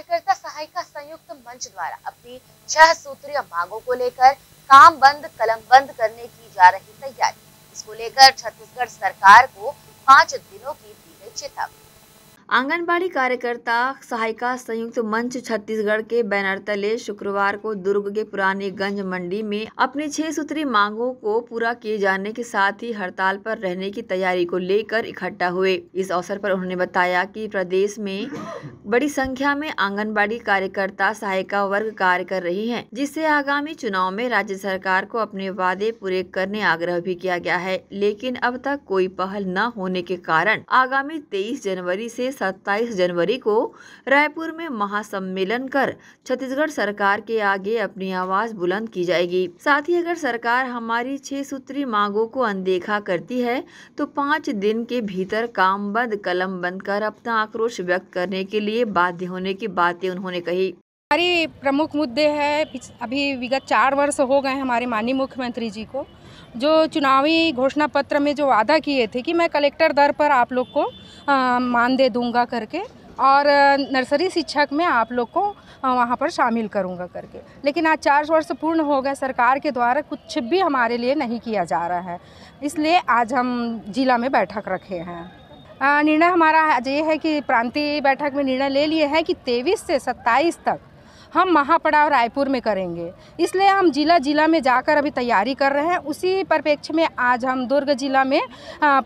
कार्यकर्ता सहायिका संयुक्त मंच द्वारा अपनी छह सूत्रीय मांगों को लेकर काम बंद कलम बंद करने की जा रही तैयारी इसको लेकर छत्तीसगढ़ सरकार को पाँच दिनों की दी गई चेतावनी आंगनबाड़ी कार्यकर्ता सहायिका संयुक्त मंच छत्तीसगढ़ के बैनर तले शुक्रवार को दुर्ग के पुराने गंज मंडी में अपनी छह सूत्री मांगों को पूरा किए जाने के साथ ही हड़ताल पर रहने की तैयारी को लेकर इकट्ठा हुए इस अवसर पर उन्होंने बताया कि प्रदेश में बड़ी संख्या में आंगनबाड़ी कार्यकर्ता सहायिका वर्ग कार्य कर रही हैं, जिससे आगामी चुनाव में राज्य सरकार को अपने वादे पूरे करने आग्रह भी किया गया है लेकिन अब तक कोई पहल न होने के कारण आगामी तेईस जनवरी से सत्ताईस जनवरी को रायपुर में महासम्मेलन कर छत्तीसगढ़ सरकार के आगे अपनी आवाज बुलंद की जाएगी साथ ही अगर सरकार हमारी छह सूत्री मांगों को अनदेखा करती है तो पाँच दिन के भीतर काम बंद कलम बंद कर अपना आक्रोश व्यक्त करने के लिए लिए बाध्य होने की बातें उन्होंने कही हमारे प्रमुख मुद्दे है अभी विगत चार वर्ष हो गए हमारे माननीय मुख्यमंत्री जी को जो चुनावी घोषणा पत्र में जो वादा किए थे कि मैं कलेक्टर दर पर आप लोग को मानदेय दूंगा करके और नर्सरी शिक्षक में आप लोग को वहाँ पर शामिल करूँगा करके लेकिन आज चार वर्ष पूर्ण हो गए सरकार के द्वारा कुछ भी हमारे लिए नहीं किया जा रहा है इसलिए आज हम जिला में बैठक रखे हैं निर्णय हमारा ये है कि प्रांतीय बैठक में निर्णय ले लिए हैं कि तेईस से सत्ताईस तक हम महापड़ाव रायपुर में करेंगे इसलिए हम जिला जिला में जाकर अभी तैयारी कर रहे हैं उसी परिप्रेक्ष्य में आज हम दुर्ग जिला में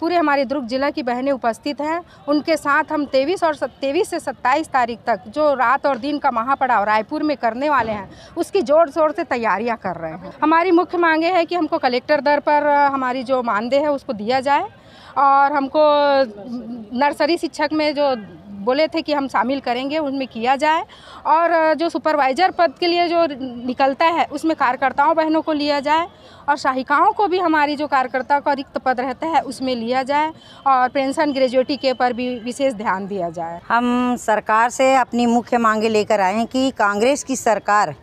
पूरे हमारे दुर्ग जिला की बहनें उपस्थित हैं उनके साथ हम तेईस और तेईस से सत्ताईस तारीख तक जो रात और दिन का महापड़ाव रायपुर में करने वाले हैं उसकी ज़ोर शोर से तैयारियाँ कर रहे हैं हमारी मुख्य मांगे है कि हमको कलेक्टर दर पर हमारी जो मानदेय है उसको दिया जाए और हमको नर्सरी शिक्षक में जो बोले थे कि हम शामिल करेंगे उनमें किया जाए और जो सुपरवाइज़र पद के लिए जो निकलता है उसमें कार्यकर्ताओं बहनों को लिया जाए और सहायिकाओं को भी हमारी जो कार्यकर्ता का रिक्त पद रहता है उसमें लिया जाए और पेंशन ग्रेजुएटी के पर भी विशेष ध्यान दिया जाए हम सरकार से अपनी मुख्य मांगे लेकर आए हैं कि कांग्रेस की सरकार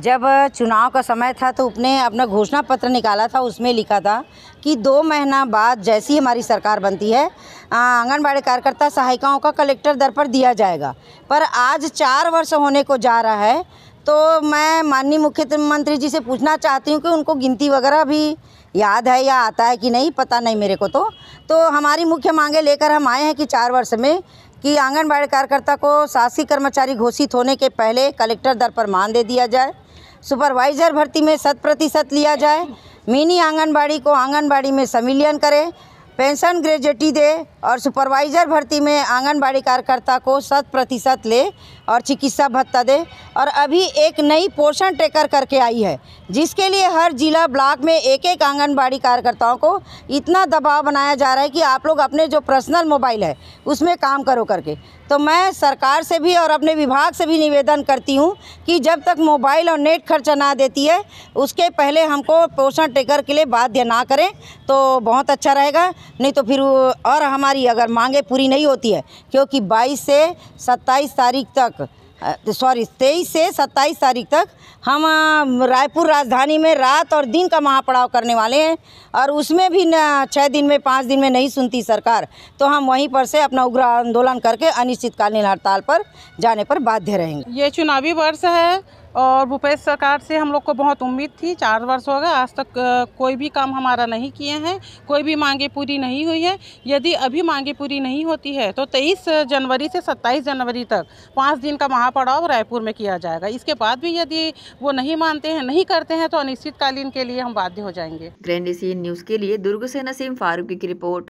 जब चुनाव का समय था तो उसने अपना घोषणा पत्र निकाला था उसमें लिखा था कि दो महीना बाद जैसी हमारी सरकार बनती है आंगनबाड़ी कार्यकर्ता सहायिकाओं का कलेक्टर दर पर दिया जाएगा पर आज चार वर्ष होने को जा रहा है तो मैं माननीय मुख्यमंत्री जी से पूछना चाहती हूँ कि उनको गिनती वगैरह भी याद है या आता है कि नहीं पता नहीं मेरे को तो तो हमारी मुख्य मांगे लेकर हम आए हैं कि चार वर्ष में कि आंगनबाड़ी कार्यकर्ता को शासी कर्मचारी घोषित होने के पहले कलेक्टर दर पर मान दे दिया जाए सुपरवाइज़र भर्ती में शत प्रतिशत लिया जाए मिनी आंगनबाड़ी को आंगनबाड़ी में सम्मिलियन करें पेंशन ग्रेजुटी दे और सुपरवाइज़र भर्ती में आंगनबाड़ी कार्यकर्ता को शत प्रतिशत ले और चिकित्सा भत्ता दे और अभी एक नई पोषण ट्रेकर करके आई है जिसके लिए हर जिला ब्लॉक में एक एक आंगनबाड़ी कार्यकर्ताओं को इतना दबाव बनाया जा रहा है कि आप लोग अपने जो पर्सनल मोबाइल है उसमें काम करो करके तो मैं सरकार से भी और अपने विभाग से भी निवेदन करती हूँ कि जब तक मोबाइल और नेट खर्चा ना देती है उसके पहले हमको पोषण टेकर के लिए बाध्य ना करें तो बहुत अच्छा रहेगा नहीं तो फिर और हमारी अगर मांगें पूरी नहीं होती है क्योंकि 22 से 27 तारीख तक सॉरी तेईस से सत्ताईस तारीख तक हम रायपुर राजधानी में रात और दिन का महापड़ाव करने वाले हैं और उसमें भी छः दिन में पाँच दिन में नहीं सुनती सरकार तो हम वहीं पर से अपना उग्र आंदोलन करके अनिश्चितकालीन हड़ताल पर जाने पर बाध्य रहेंगे ये चुनावी वर्ष है और भूपेश सरकार से हम लोग को बहुत उम्मीद थी चार वर्ष हो गए आज तक कोई भी काम हमारा नहीं किए हैं कोई भी मांगे पूरी नहीं हुई है यदि अभी मांगे पूरी नहीं होती है तो तेईस जनवरी से सत्ताईस जनवरी तक पाँच दिन का महापड़ाव रायपुर में किया जाएगा इसके बाद भी यदि वो नहीं मानते हैं नहीं करते हैं तो अनिश्चितकालीन के लिए हम बाध्य हो जाएंगे ग्रैंड न्यूज़ के लिए दुर्ग से नसीम फारूकी की रिपोर्ट